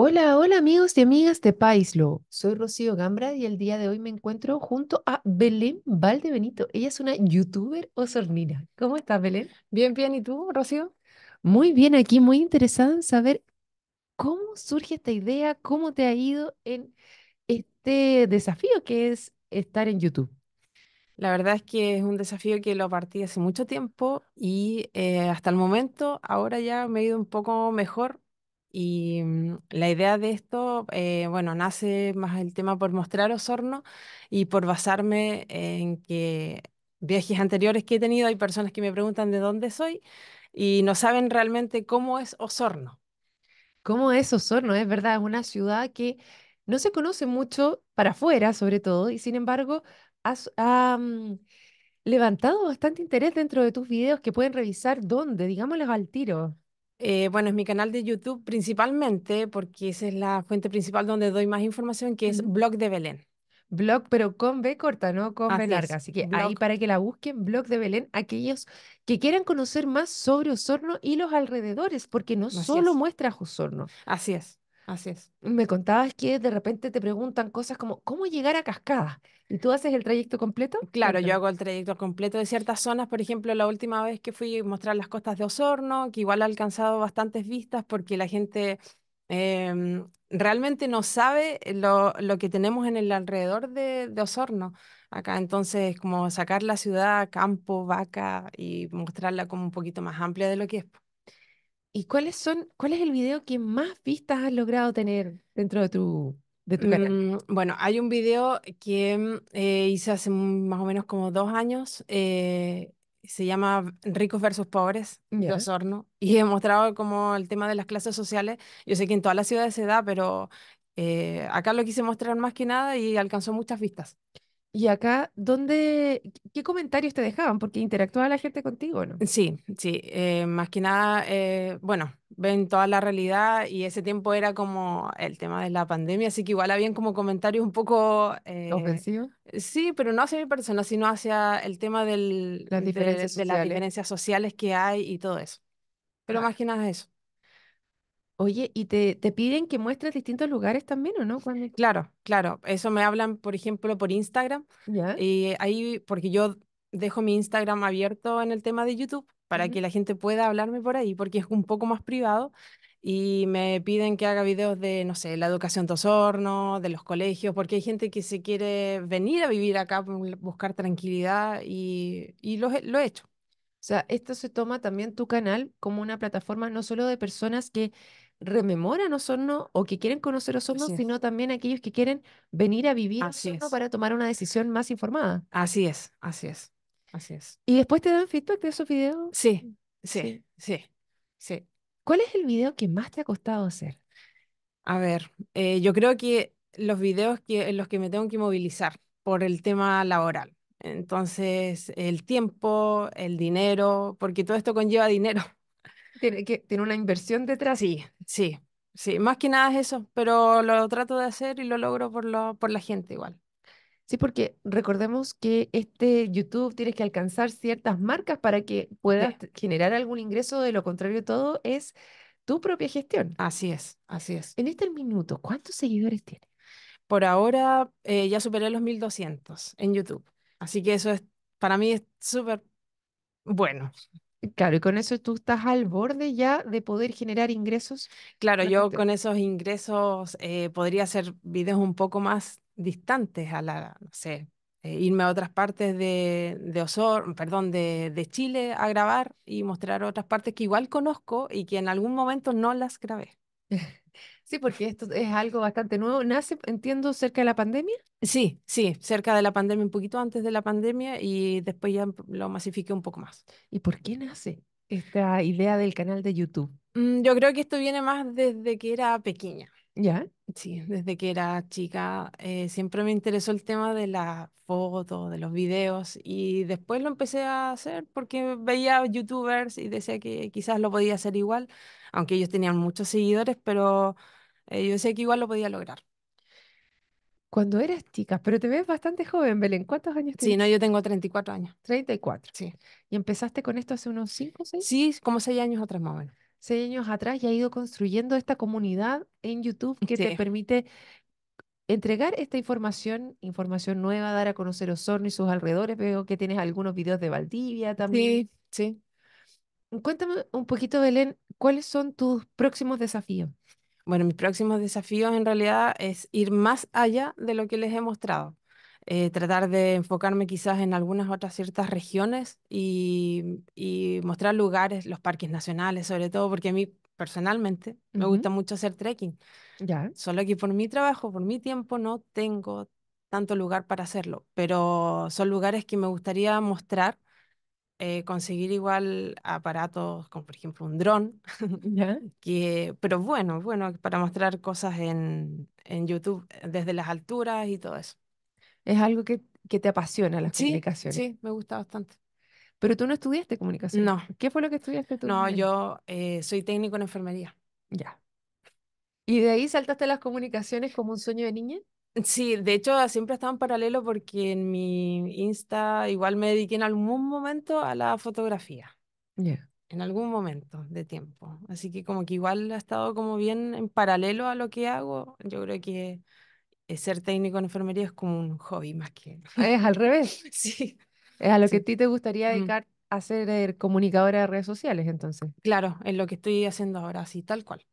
Hola, hola amigos y amigas de Paislo. Soy Rocío Gambra y el día de hoy me encuentro junto a Belén Valdebenito. Ella es una youtuber osornina. ¿Cómo estás, Belén? Bien, bien. ¿Y tú, Rocío? Muy bien, aquí muy interesada en saber cómo surge esta idea, cómo te ha ido en este desafío que es estar en YouTube. La verdad es que es un desafío que lo partí hace mucho tiempo y eh, hasta el momento ahora ya me he ido un poco mejor y mm, la idea de esto, eh, bueno, nace más el tema por mostrar Osorno y por basarme en que viajes anteriores que he tenido hay personas que me preguntan de dónde soy y no saben realmente cómo es Osorno. ¿Cómo es Osorno? Es verdad, es una ciudad que no se conoce mucho para afuera, sobre todo, y sin embargo ha levantado bastante interés dentro de tus videos que pueden revisar dónde, digámosles al tiro. Eh, bueno, es mi canal de YouTube principalmente, porque esa es la fuente principal donde doy más información, que es Blog de Belén. Blog, pero con B corta, no con B larga. Así que ahí para que la busquen, Blog de Belén, aquellos que quieran conocer más sobre Osorno y los alrededores, porque no solo muestra Osorno. Así es. Así es. Me contabas que de repente te preguntan cosas como, ¿cómo llegar a Cascada? ¿Y tú haces el trayecto completo? Claro, yo hago el trayecto completo de ciertas zonas. Por ejemplo, la última vez que fui a mostrar las costas de Osorno, que igual ha alcanzado bastantes vistas porque la gente em, realmente no sabe lo, que tenemos en el alrededor de, de Osorno. Acá entonces, como sacar la ciudad, campo, vaca y mostrarla como un poquito más amplia de lo que es. ¿Y cuáles son, cuál es el video que más vistas has logrado tener dentro de tu, de tu canal? Mm, bueno, hay un video que mm, eh, hice hace más o menos como dos años. Eh, se llama Ricos versus Pobres, de y he mostrado como el tema de las clases sociales. Yo sé que en todas las ciudades se da, pero eh, acá lo quise mostrar más que nada y alcanzó muchas vistas. Y acá, ¿dónde, ¿qué comentarios te dejaban? Porque interactuaba la gente contigo, ¿no? Sí, sí, eh, más que nada, eh, bueno, ven toda la realidad y ese tiempo era como el tema de la pandemia, así que igual habían como comentarios un poco... Eh, ¿Ofensivos? Sí, pero no hacia mi persona, sino hacia el tema del, las de, las diferencias sociales que hay y todo eso. Pero ah. más que nada eso. Oye, ¿y te, te piden que muestres distintos lugares también o no? Claro, claro. Eso me hablan, por ejemplo, por Instagram. Y eh, ahí, porque yo dejo mi Instagram abierto en el tema de YouTube para que la gente pueda hablarme por ahí, porque es un poco más privado. Y me piden que haga videos de, no sé, la educación tosorno, de los colegios, porque hay gente que se quiere venir a vivir acá, mm, buscar tranquilidad y, y lo, lo he hecho. O sea, esto se toma también tu canal como una plataforma no solo de personas que rememoran Osorno o que quieren conocer Osorno, sino también aquellos que quieren venir a vivir para tomar una decisión más informada. Así es, así es, así es. ¿Y después te dan feedback de esos videos? Sí, sí, sí, sí. ¿Cuál es el video que más te ha costado hacer? A ver, eh, yo creo que los videos que, en los que me tengo que movilizar por el tema laboral. Entonces, el tiempo, el dinero, porque todo esto conlleva dinero. Tiene, que, tiene una inversión detrás. Sí, sí, sí, más que nada es eso, pero lo trato de hacer y lo logro por, lo, por la gente igual. Sí, porque recordemos que este YouTube tienes que alcanzar ciertas marcas para que puedas generar algún ingreso, de lo contrario todo es tu propia gestión. Así es, así es. En este minuto, ¿cuántos seguidores tienes? Por ahora eh, ya superé los 1200 en YouTube, así que eso es, para mí es súper bueno. Claro, y con eso tú estás al borde ya de poder generar ingresos. Claro, yo con esos ingresos eh, podría hacer videos un poco más distantes a la, no sé, eh, irme a otras partes de, de Osor, perdón, de, de Chile a grabar y mostrar otras partes que igual conozco y que en algún momento no las grabé. Sí, porque esto es algo bastante nuevo. Nace, entiendo, cerca de la pandemia. Sí, sí, cerca de la pandemia, un poquito antes de la pandemia y después ya lo masifiqué un poco más. ¿Y por qué nace esta idea del canal de YouTube? Mm, yo creo que esto viene más desde que era pequeña. ¿Ya? Sí, desde que era chica eh, siempre me interesó el tema de las fotos, de los videos y después lo empecé a hacer porque veía youtubers y decía que quizás lo podía hacer igual, aunque ellos tenían muchos seguidores, pero eh, yo sé que igual lo podía lograr. Cuando eras chica, pero te ves bastante joven, Belén. ¿Cuántos años tienes? Sí, no, yo tengo 34 años. 34. Sí. ¿Y empezaste con esto hace unos 5 o 6? Sí, como 6 años atrás más o menos. 6 años atrás y ha ido construyendo esta comunidad en YouTube que te permite entregar esta información, información nueva, dar a conocer Osorno y sus alrededores. Veo que tienes algunos videos de Valdivia también. Sí, sí. Cuéntame un poquito, Belén, ¿cuáles son tus próximos desafíos? Bueno, mis próximos desafíos en realidad es ir más allá de lo que les he mostrado. Eh, tratar de enfocarme quizás en algunas otras ciertas regiones y, y, mostrar lugares, los parques nacionales sobre todo, porque a mí personalmente me gusta mucho hacer trekking. Ya. Solo que por mi trabajo, por mi tiempo, no tengo tanto lugar para hacerlo, pero son lugares que me gustaría mostrar eh, conseguir igual aparatos como por ejemplo un dron, que, pero bueno, bueno, para mostrar cosas en, YouTube eh, desde las alturas y todo eso. Es algo que, que te apasiona las comunicaciones. Sí, me gusta bastante. Pero tú no estudiaste comunicación. No. ¿Qué fue lo que estudiaste tú? No, yo eh, soy técnico en enfermería. Ya. ¿Y de ahí saltaste las comunicaciones como un sueño de niña? Sí, de hecho ah, siempre estado en paralelo porque en mi Insta igual me dediqué en algún momento a la fotografía. En algún momento de tiempo. Así que como que igual ha estado como bien en paralelo a lo que hago. Yo creo que eh, ser técnico en enfermería es como un hobby más que... Es al revés. sí. Es a lo que a ti te gustaría mm. dedicar a ser eh, comunicadora de redes sociales entonces. Claro, es lo que estoy haciendo ahora, sí, tal cual.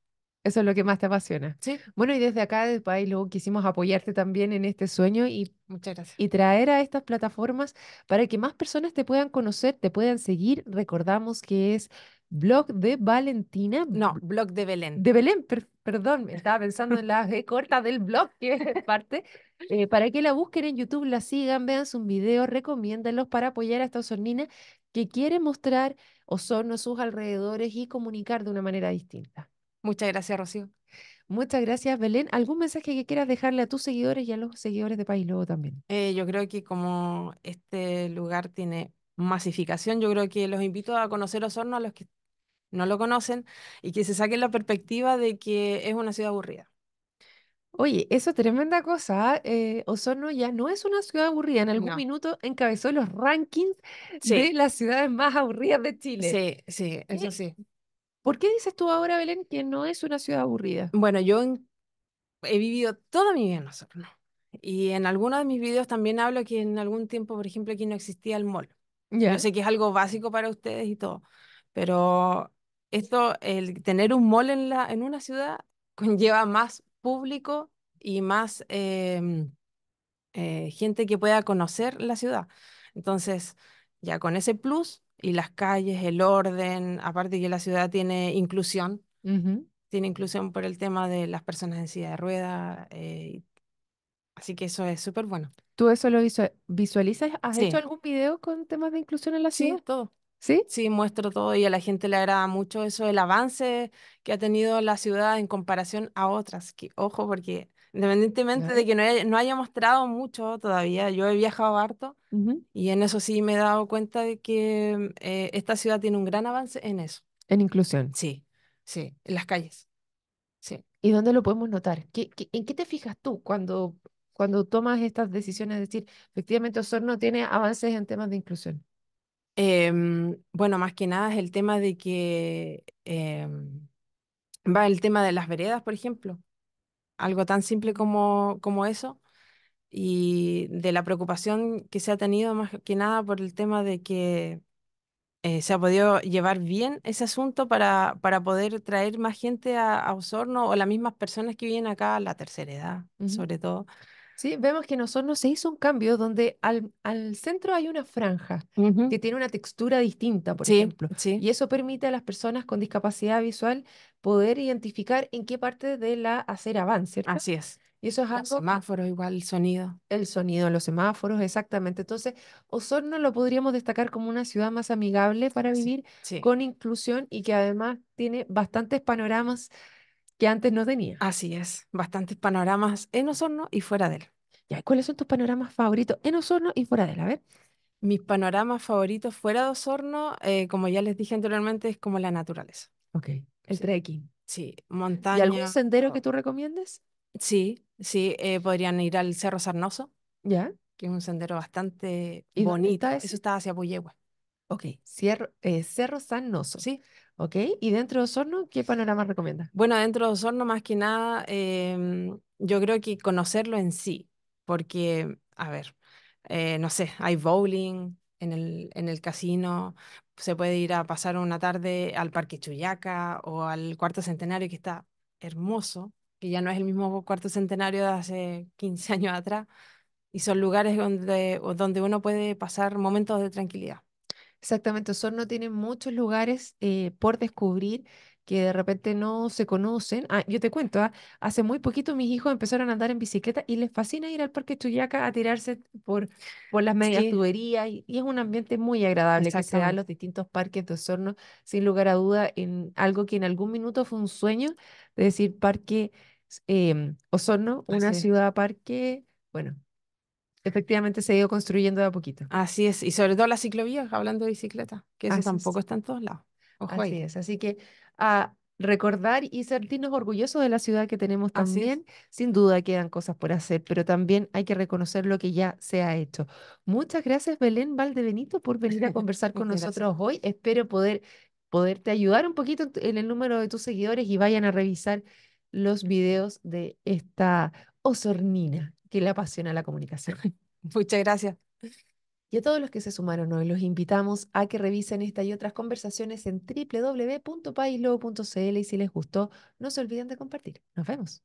Eso es lo que más te apasiona. Sí. Bueno, y desde acá, desde país luego quisimos apoyarte también en este sueño y, Muchas y traer a estas plataformas para que más personas te puedan conocer, te puedan seguir. Recordamos que es blog de Valentina. No, blog de Belén. De Belén, perdón, estaba pensando en la G corta del blog, que es parte. Eh, para que la busquen en YouTube, la sigan, vean su video recomiéndenlos para apoyar a esta osornina que quiere mostrar o a sus alrededores y comunicar de una manera distinta. Muchas gracias, Rocío. Muchas gracias, Belén. ¿Algún mensaje que quieras dejarle a tus seguidores y a los seguidores de País Lobo también? Eh, yo creo que como este lugar tiene masificación, yo creo que los invito a conocer Osorno a los que no lo conocen y que se saquen la perspectiva de que es una ciudad aburrida. Oye, eso es tremenda cosa. ¿ah? Eh, Osorno ya no es una ciudad aburrida. En algún minuto encabezó los rankings de las ciudades más aburridas de Chile. Sí, sí, eso eh, sí. ¿Por qué dices tú ahora, Belén, que no es una ciudad aburrida? Bueno, yo he vivido toda mi vida en Osorno. Y en algunos de mis videos también hablo que en algún tiempo, por ejemplo, aquí no existía el mall. Yo sé que es algo básico para ustedes y todo, pero esto, el tener un mall en, la, en una ciudad conlleva más público y más em, eh, gente que pueda conocer la ciudad. Entonces, ya con ese plus, y las calles, el orden, aparte que la ciudad tiene inclusión, tiene inclusión por el tema de las personas en silla de ruedas, eh, así que eso es súper bueno. ¿Tú eso lo visualizas? ¿Has hecho algún video con temas de inclusión en la ciudad? Sí, todo. ¿Sí? Sí, muestro todo y a la gente le agrada mucho eso, el avance que ha tenido la ciudad en comparación a otras. Que, ojo, porque independientemente de que no haya, mostrado mucho todavía, yo he viajado harto y en eso sí me he dado cuenta de que eh, esta ciudad tiene un gran avance en eso. En inclusión. Sí, sí, en las calles. Sí. ¿Y dónde lo podemos notar? ¿Qué, en qué te fijas tú cuando, cuando tomas estas decisiones? Es decir, efectivamente Osorno tiene avances en temas de inclusión. Em, bueno, más que nada es el tema de que em, va el tema de las veredas, por ejemplo, algo tan simple como, como eso, y de la preocupación que se ha tenido más que nada por el tema de que eh, se ha podido llevar bien ese asunto para, para poder traer más gente a, Osorno o las mismas personas que vienen acá a la tercera edad, sobre todo. Sí, vemos que Osorno se hizo un cambio donde al, centro hay una franja que tiene una textura distinta, por ejemplo. Sí. Y eso permite a las personas con discapacidad visual poder identificar en qué parte de la acera van, ¿cierto? Así es. Y eso es algo... Los semáforos igual, el sonido. El sonido, los semáforos, exactamente. Entonces, Osorno lo podríamos destacar como una ciudad más amigable para vivir con inclusión y que además tiene bastantes panoramas que antes no tenía. Así es, bastantes panoramas en Osorno y fuera de él. Ya, ¿cuáles son tus panoramas favoritos en Osorno y fuera de él? A ver. Mis panoramas favoritos fuera de Osorno, eh, como ya les dije anteriormente, es como la naturaleza. Ok, el trekking. Sí, montaña. ¿Y algún sendero que tú recomiendes? Sí, sí, eh, podrían ir al Cerro Sarnoso. ¿Ya? Que es un sendero bastante bonito. Eso está hacia Puyehue. Ok, eh, Cerro Sarnoso. Sí. ¿Ok? ¿Y dentro de Osorno, qué panorama recomiendas? Bueno, dentro de Osorno, más que nada, em, yo creo que conocerlo en sí, porque, a ver, eh, no sé, hay bowling en el, en el casino, se puede ir a pasar una tarde al Parque Chuyaca o al Cuarto Centenario, que está hermoso, que ya no es el mismo Cuarto Centenario de hace 15 años atrás, y son lugares donde, donde uno puede pasar momentos de tranquilidad. Exactamente, Osorno tiene muchos lugares eh, por descubrir que de repente no se conocen. Ah, yo te cuento, ah, hace muy poquito mis hijos empezaron a andar en bicicleta y les fascina ir al Parque Chuyaca a tirarse por, por las medias tuberías y, es un ambiente muy agradable que se da los distintos parques de Osorno, sin lugar a duda, en algo que en algún minuto fue un sueño, de decir, Parque em, Osorno, una ciudad parque, bueno, efectivamente se ha ido construyendo de a poquito. Así es, y sobre todo las ciclovías, hablando de bicicleta, que eso tampoco está en todos lados. Así es, así que a recordar y sentirnos orgullosos de la ciudad que tenemos también. Sin duda quedan cosas por hacer, pero también hay que reconocer lo que ya se ha hecho. Muchas gracias Belén Valdebenito por venir a conversar con nosotros hoy. Espero poder poderte ayudar un poquito en el número de tus seguidores y vayan a revisar los videos de esta osornina que le apasiona la comunicación. Muchas gracias. Y a todos los que se sumaron hoy, los invitamos a que revisen esta y otras conversaciones en www.paislobo.cl y si les gustó, no se olviden de compartir. Nos vemos.